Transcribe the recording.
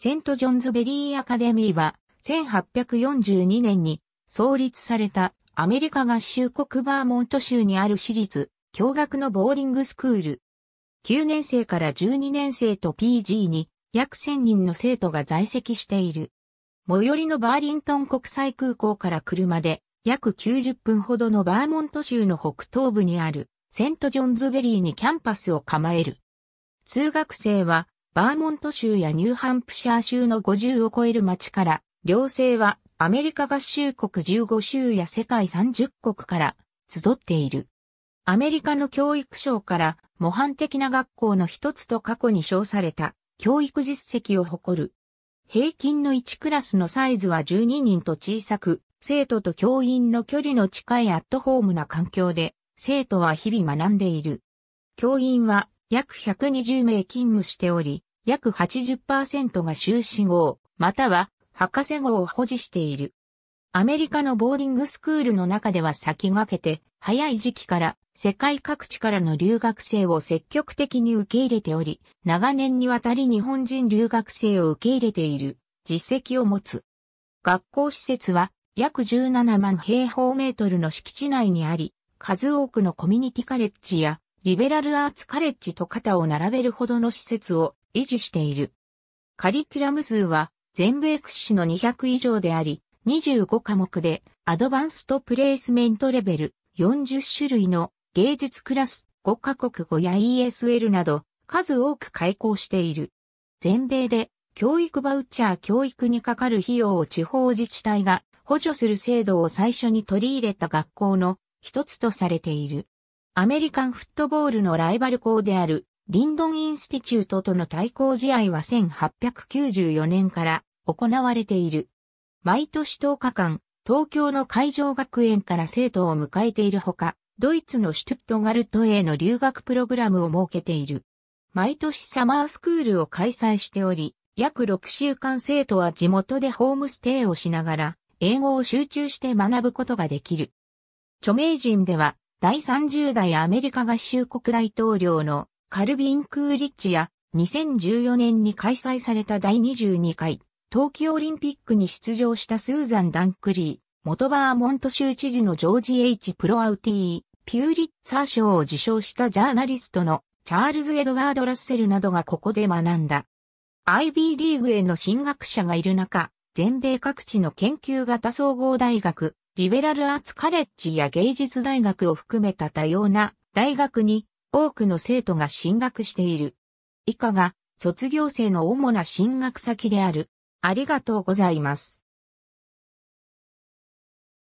セントジョンズベリーアカデミーは、1842年に創立されたアメリカ合衆国バーモント州にある私立、驚愕のボーディングスクール。9年生から12年生と PG に約1000人の生徒が在籍している。最寄りのバーリントン国際空港から車で約90分ほどのバーモント州の北東部にあるセントジョンズベリーにキャンパスを構える。通学生はバーモント州やニューハンプシャー州の50を超える町から、両性はアメリカ合衆国15州や世界30国から集っている。アメリカの教育省から模範的な学校の一つと過去に称された教育実績を誇る。平均の1クラスのサイズは12人と小さく、生徒と教員の距離の近いアットホームな環境で、生徒は日々学んでいる。教員は約120名勤務しており、約80%が修士号、または博士号を保持している。アメリカのボーディングスクールの中では先駆けて、早い時期から世界各地からの留学生を積極的に受け入れており、長年にわたり日本人留学生を受け入れている実績を持つ。学校施設は約17万平方メートルの敷地内にあり、数多くのコミュニティカレッジやリベラルアーツカレッジと肩を並べるほどの施設を維持している。カリキュラム数は全米屈指の200以上であり、25科目でアドバンストプレイスメントレベル40種類の芸術クラス5カ国語や ESL など数多く開講している。全米で教育バウチャー教育にかかる費用を地方自治体が補助する制度を最初に取り入れた学校の一つとされている。アメリカンフットボールのライバル校であるリンドンインスティチュートとの対抗試合は1894年から行われている。毎年10日間、東京の海上学園から生徒を迎えているほか、ドイツのシュトゥットガルトへの留学プログラムを設けている。毎年サマースクールを開催しており、約6週間生徒は地元でホームステイをしながら、英語を集中して学ぶことができる。著名人では、第30代アメリカ合衆国大統領のカルビン・クーリッチや2014年に開催された第22回冬季オリンピックに出場したスーザン・ダンクリー、元バーモント州知事のジョージ・ H・ プロアウティー、ピューリッツァー賞を受賞したジャーナリストのチャールズ・エドワード・ラッセルなどがここで学んだ。IB リーグへの進学者がいる中、全米各地の研究型総合大学、リベラルアーツカレッジや芸術大学を含めた多様な大学に多くの生徒が進学している。以下が卒業生の主な進学先である。ありがとうございます。